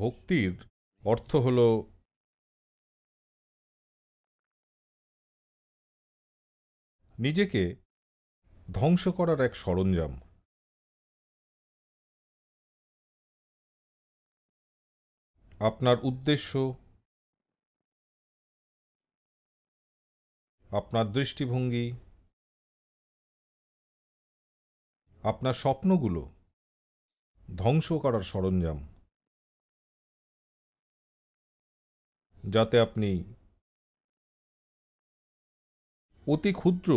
ভক্তির অর্থ হল নিজেকে ধ্বংস করার এক সরঞ্জাম আপনার উদ্দেশ্য আপনার দৃষ্টিভঙ্গি আপনার স্বপ্নগুলো ধ্বংস করার সরঞ্জাম যাতে আপনি অতি ক্ষুদ্র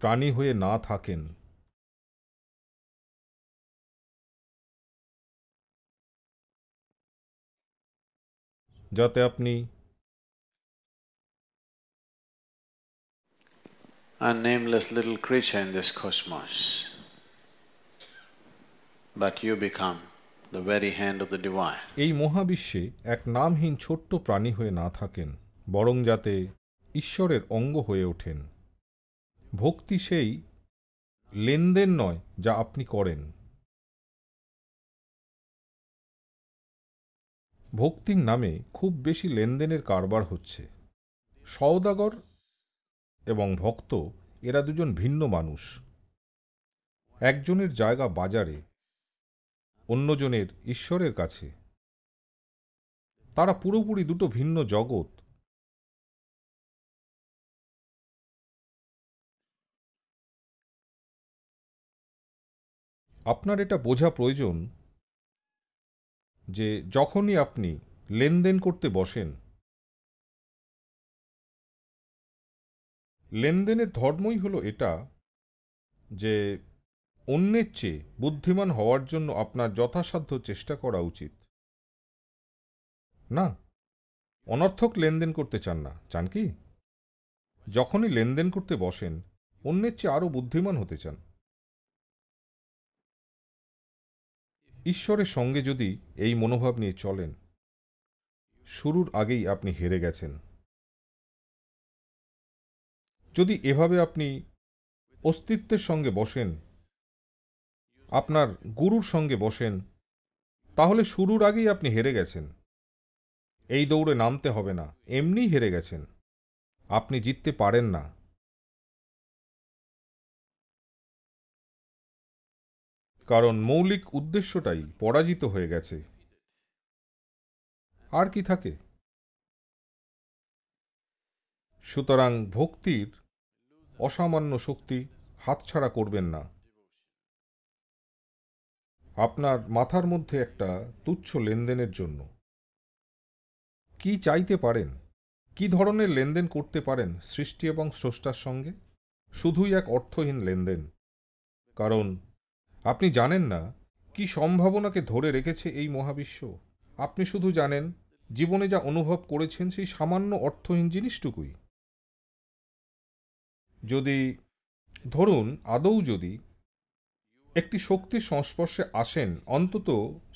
প্রাণী হয়ে না থাকেন যাতে আপনি a nameless little creature in this cosmos. but you become the very hand of the এই মহাবিশ্বে এক নামহীন ছোট্ট প্রাণী হয়ে না থাকেন বরং যাতে ঈশ্বরের অঙ্গ হয়ে ওঠেন ভক্তি সেই লেনদেন নয় যা আপনি করেন ভক্তির নামে খুব বেশি লেনদেনের কারবার হচ্ছে সওদাগর এবং ভক্ত এরা দুজন ভিন্ন মানুষ একজনের জায়গা বাজারে অন্যজনের ঈশ্বরের কাছে তারা পুরোপুরি দুটো ভিন্ন জগৎ আপনার এটা বোঝা প্রয়োজন যে যখনই আপনি লেনদেন করতে বসেন লেনদেনের ধর্মই হলো এটা যে অন্যের চেয়ে বুদ্ধিমান হওয়ার জন্য আপনার যথাসাধ্য চেষ্টা করা উচিত না অনর্থক লেনদেন করতে চান না চান কি যখনই লেনদেন করতে বসেন অন্যের চেয়ে আরও বুদ্ধিমান হতে চান ঈশ্বরের সঙ্গে যদি এই মনোভাব নিয়ে চলেন শুরুর আগেই আপনি হেরে গেছেন যদি এভাবে আপনি অস্তিত্বের সঙ্গে বসেন আপনার গুরুর সঙ্গে বসেন তাহলে শুরুর আগেই আপনি হেরে গেছেন এই দৌড়ে নামতে হবে না এমনিই হেরে গেছেন আপনি জিততে পারেন না কারণ মৌলিক উদ্দেশ্যটাই পরাজিত হয়ে গেছে আর কি থাকে সুতরাং ভক্তির অসামান্য শক্তি হাতছাড়া করবেন না আপনার মাথার মধ্যে একটা তুচ্ছ লেনদেনের জন্য কি চাইতে পারেন কি ধরনের লেনদেন করতে পারেন সৃষ্টি এবং স্রষ্টার সঙ্গে শুধুই এক অর্থহীন লেনদেন কারণ আপনি জানেন না কি সম্ভাবনাকে ধরে রেখেছে এই মহাবিশ্ব আপনি শুধু জানেন জীবনে যা অনুভব করেছেন সেই সামান্য অর্থহীন জিনিসটুকুই যদি ধরুন আদৌ যদি একটি শক্তির সংস্পর্শে আসেন অন্তত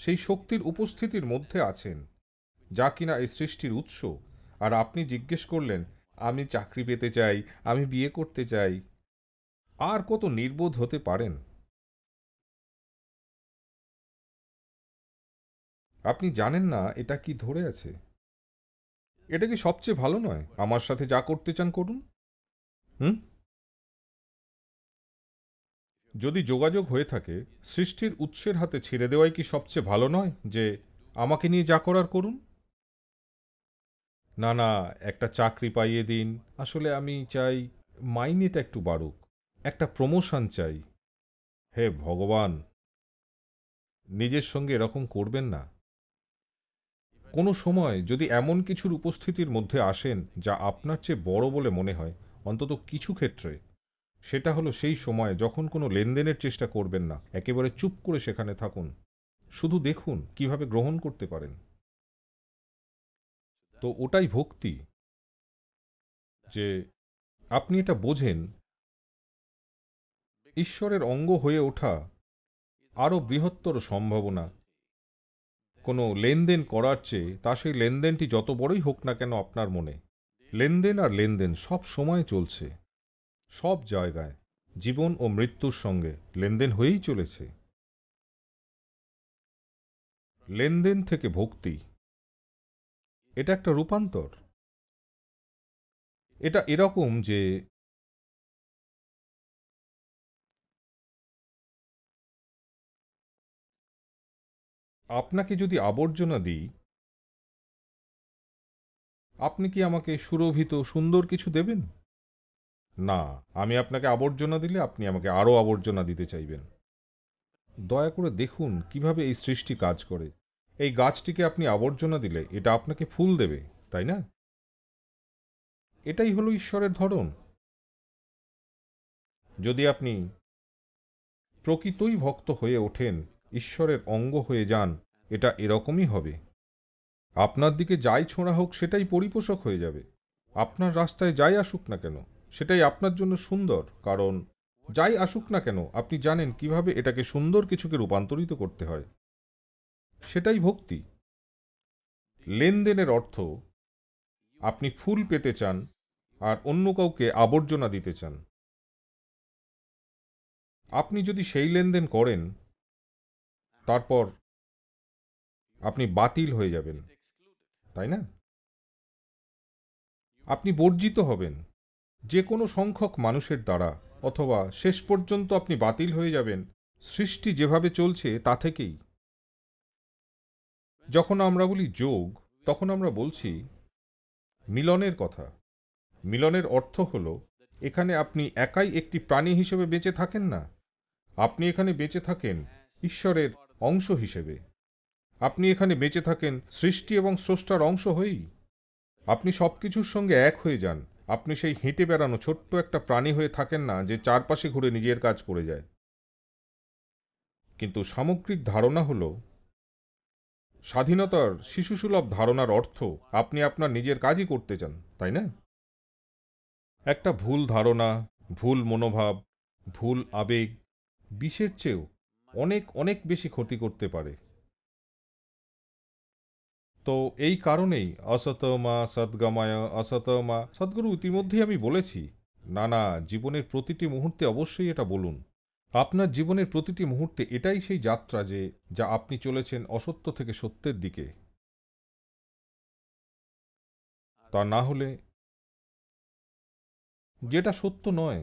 সেই শক্তির উপস্থিতির মধ্যে আছেন যা কিনা এই সৃষ্টির উৎস আর আপনি জিজ্ঞেস করলেন আমি চাকরি পেতে চাই আমি বিয়ে করতে চাই আর কত নির্বোধ হতে পারেন আপনি জানেন না এটা কি ধরে আছে এটা কি সবচেয়ে ভালো নয় আমার সাথে যা করতে চান করুন হুম যদি যোগাযোগ হয়ে থাকে সৃষ্টির উৎসের হাতে ছেড়ে দেওয়াই কি সবচেয়ে ভালো নয় যে আমাকে নিয়ে যা করার করুন না না একটা চাকরি পাইয়ে দিন আসলে আমি চাই মাইনেটা একটু বাড়ুক একটা প্রমোশন চাই হে ভগবান নিজের সঙ্গে এরকম করবেন না কোনো সময় যদি এমন কিছুর উপস্থিতির মধ্যে আসেন যা আপনার চেয়ে বড় বলে মনে হয় অন্তত কিছু ক্ষেত্রে সেটা হলো সেই সময় যখন কোনো লেনদেনের চেষ্টা করবেন না একেবারে চুপ করে সেখানে থাকুন শুধু দেখুন কিভাবে গ্রহণ করতে পারেন তো ওটাই ভক্তি যে আপনি এটা বোঝেন ঈশ্বরের অঙ্গ হয়ে ওঠা আরও বৃহত্তর সম্ভাবনা কোনো লেনদেন করার চেয়ে তা সেই লেনদেনটি যত বড়ই হোক না কেন আপনার মনে লেনদেন আর লেনদেন সব সময় চলছে সব জায়গায় জীবন ও মৃত্যুর সঙ্গে লেনদেন হয়েই চলেছে লেনদেন থেকে ভক্তি এটা একটা রূপান্তর এটা এরকম যে আপনাকে যদি আবর্জনা দিই আপনি কি আমাকে সুরভিত সুন্দর কিছু দেবেন না আমি আপনাকে আবর্জনা দিলে আপনি আমাকে আরও আবর্জনা দিতে চাইবেন দয়া করে দেখুন কিভাবে এই সৃষ্টি কাজ করে এই গাছটিকে আপনি আবর্জনা দিলে এটা আপনাকে ফুল দেবে তাই না এটাই হলো ঈশ্বরের ধরন যদি আপনি প্রকৃতই ভক্ত হয়ে ওঠেন ঈশ্বরের অঙ্গ হয়ে যান এটা এরকমই হবে আপনার দিকে যাই ছোঁড়া হোক সেটাই পরিপোষক হয়ে যাবে আপনার রাস্তায় যাই আসুক না কেন সেটাই আপনার জন্য সুন্দর কারণ যাই আসুক না কেন আপনি জানেন কিভাবে এটাকে সুন্দর কিছুকে রূপান্তরিত করতে হয় সেটাই ভক্তি লেনদেনের অর্থ আপনি ফুল পেতে চান আর অন্য কাউকে আবর্জনা দিতে চান আপনি যদি সেই লেনদেন করেন তারপর আপনি বাতিল হয়ে যাবেন তাই না আপনি বর্জিত হবেন যে কোনো সংখ্যক মানুষের দ্বারা অথবা শেষ পর্যন্ত আপনি বাতিল হয়ে যাবেন সৃষ্টি যেভাবে চলছে তা থেকেই যখন আমরা বলি যোগ তখন আমরা বলছি মিলনের কথা মিলনের অর্থ হল এখানে আপনি একাই একটি প্রাণী হিসেবে বেঁচে থাকেন না আপনি এখানে বেঁচে থাকেন ঈশ্বরের অংশ হিসেবে আপনি এখানে বেঁচে থাকেন সৃষ্টি এবং স্রষ্টার অংশ হয়েই আপনি সব কিছুর সঙ্গে এক হয়ে যান আপনি সেই হেঁটে বেড়ানো ছোট্ট একটা প্রাণী হয়ে থাকেন না যে চারপাশে ঘুরে নিজের কাজ করে যায় কিন্তু সামগ্রিক ধারণা হল স্বাধীনতার শিশুসুলভ ধারণার অর্থ আপনি আপনার নিজের কাজই করতে চান তাই না একটা ভুল ধারণা ভুল মনোভাব ভুল আবেগ বিষের চেয়েও অনেক অনেক বেশি ক্ষতি করতে পারে তো এই কারণেই অসতমা সদ্গমায় অসতমা সদ্গুরু ইতিমধ্যেই আমি বলেছি না না জীবনের প্রতিটি মুহূর্তে অবশ্যই এটা বলুন আপনার জীবনের প্রতিটি মুহূর্তে এটাই সেই যাত্রা যে যা আপনি চলেছেন অসত্য থেকে সত্যের দিকে তা না হলে যেটা সত্য নয়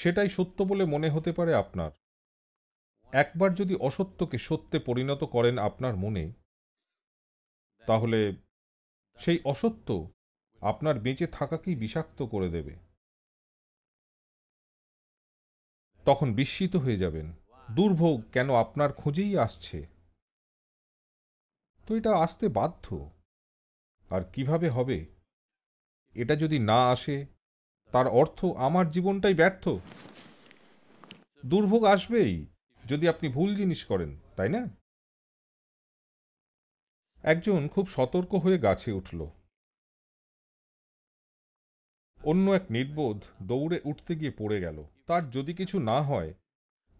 সেটাই সত্য বলে মনে হতে পারে আপনার একবার যদি অসত্যকে সত্যে পরিণত করেন আপনার মনে তাহলে সেই অসত্য আপনার বেঁচে থাকাকেই বিষাক্ত করে দেবে তখন বিস্মিত হয়ে যাবেন দুর্ভোগ কেন আপনার খোঁজেই আসছে তো এটা আসতে বাধ্য আর কিভাবে হবে এটা যদি না আসে তার অর্থ আমার জীবনটাই ব্যর্থ দুর্ভোগ আসবেই যদি আপনি ভুল জিনিস করেন তাই না একজন খুব সতর্ক হয়ে গাছে উঠল অন্য এক নির্বোধ দৌড়ে উঠতে গিয়ে পড়ে গেল তার যদি কিছু না হয়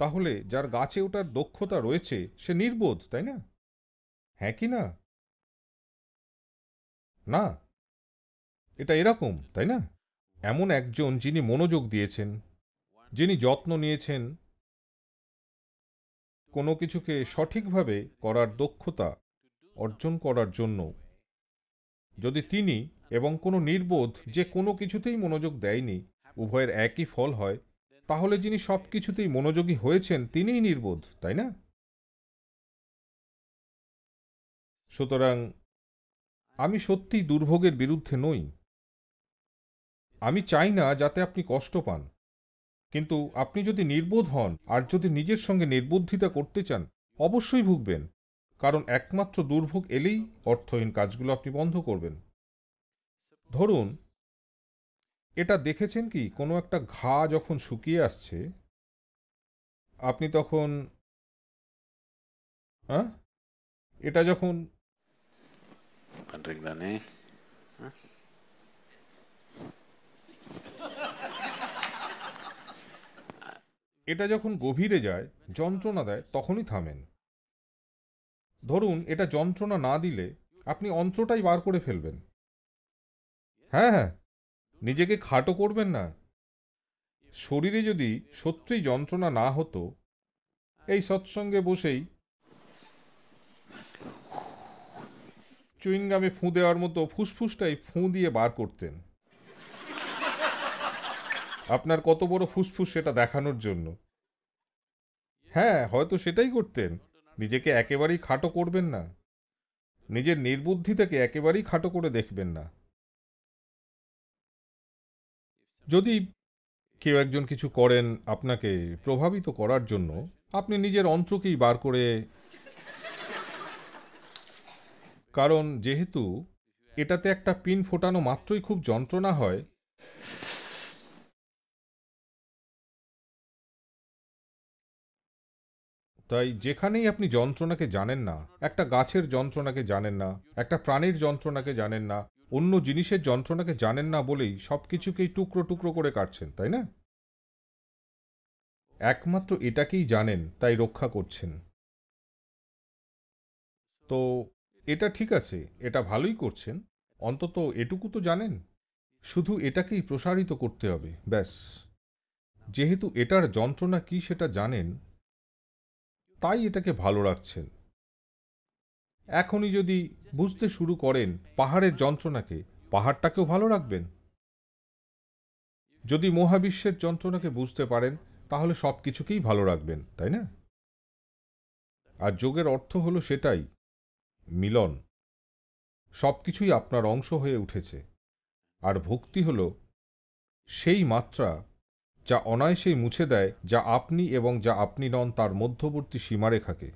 তাহলে যার গাছে ওঠার দক্ষতা রয়েছে সে নির্বোধ তাই না হ্যাঁ কি না না এটা এরকম তাই না এমন একজন যিনি মনোযোগ দিয়েছেন যিনি যত্ন নিয়েছেন কোনো কিছুকে সঠিকভাবে করার দক্ষতা অর্জন করার জন্য যদি তিনি এবং কোনো নির্বোধ যে কোনো কিছুতেই মনোযোগ দেয়নি উভয়ের একই ফল হয় তাহলে যিনি সব কিছুতেই মনোযোগী হয়েছেন তিনিই নির্বোধ তাই না সুতরাং আমি সত্যি দুর্ভোগের বিরুদ্ধে নই আমি চাই না যাতে আপনি কষ্ট পান কিন্তু আপনি যদি নির্বোধ হন আর যদি নিজের সঙ্গে নির্বুদ্ধিতা করতে চান অবশ্যই ভুগবেন কারণ একমাত্র দুর্ভোগ এলেই অর্থহীন কাজগুলো আপনি বন্ধ করবেন ধরুন এটা দেখেছেন কি কোনো একটা ঘা যখন শুকিয়ে আসছে আপনি তখন হ্যাঁ এটা যখন এটা যখন গভীরে যায় যন্ত্রণা দেয় তখনই থামেন ধরুন এটা যন্ত্রণা না দিলে আপনি অন্ত্রটাই বার করে ফেলবেন হ্যাঁ হ্যাঁ নিজেকে খাটো করবেন না শরীরে যদি সত্যিই যন্ত্রণা না হতো এই সৎসঙ্গে বসেই চুইংগামে ফুঁ দেওয়ার মতো ফুসফুসটাই ফুঁ দিয়ে বার করতেন আপনার কত বড় ফুসফুস সেটা দেখানোর জন্য হ্যাঁ হয়তো সেটাই করতেন নিজেকে একেবারেই খাটো করবেন না নিজের নির্বুদ্ধিতাকে একেবারেই খাটো করে দেখবেন না যদি কেউ একজন কিছু করেন আপনাকে প্রভাবিত করার জন্য আপনি নিজের অন্ত্রকেই বার করে কারণ যেহেতু এটাতে একটা পিন ফোটানো মাত্রই খুব যন্ত্রণা হয় তাই যেখানেই আপনি যন্ত্রণাকে জানেন না একটা গাছের যন্ত্রণাকে জানেন না একটা প্রাণীর যন্ত্রণাকে জানেন না অন্য জিনিসের যন্ত্রণাকে জানেন না বলেই সব কিছুকেই টুকরো টুকরো করে কাটছেন তাই না একমাত্র এটাকেই জানেন তাই রক্ষা করছেন তো এটা ঠিক আছে এটা ভালোই করছেন অন্তত এটুকু তো জানেন শুধু এটাকেই প্রসারিত করতে হবে ব্যাস যেহেতু এটার যন্ত্রণা কি সেটা জানেন তাই এটাকে ভালো রাখছেন এখনই যদি বুঝতে শুরু করেন পাহাড়ের যন্ত্রণাকে পাহাড়টাকেও ভালো রাখবেন যদি মহাবিশ্বের যন্ত্রণাকে বুঝতে পারেন তাহলে সব কিছুকেই ভালো রাখবেন তাই না আর যোগের অর্থ হলো সেটাই মিলন সব কিছুই আপনার অংশ হয়ে উঠেছে আর ভক্তি হল সেই মাত্রা যা অনায়াসেই মুছে দেয় যা আপনি এবং যা আপনি নন তার মধ্যবর্তী সীমারেখাকে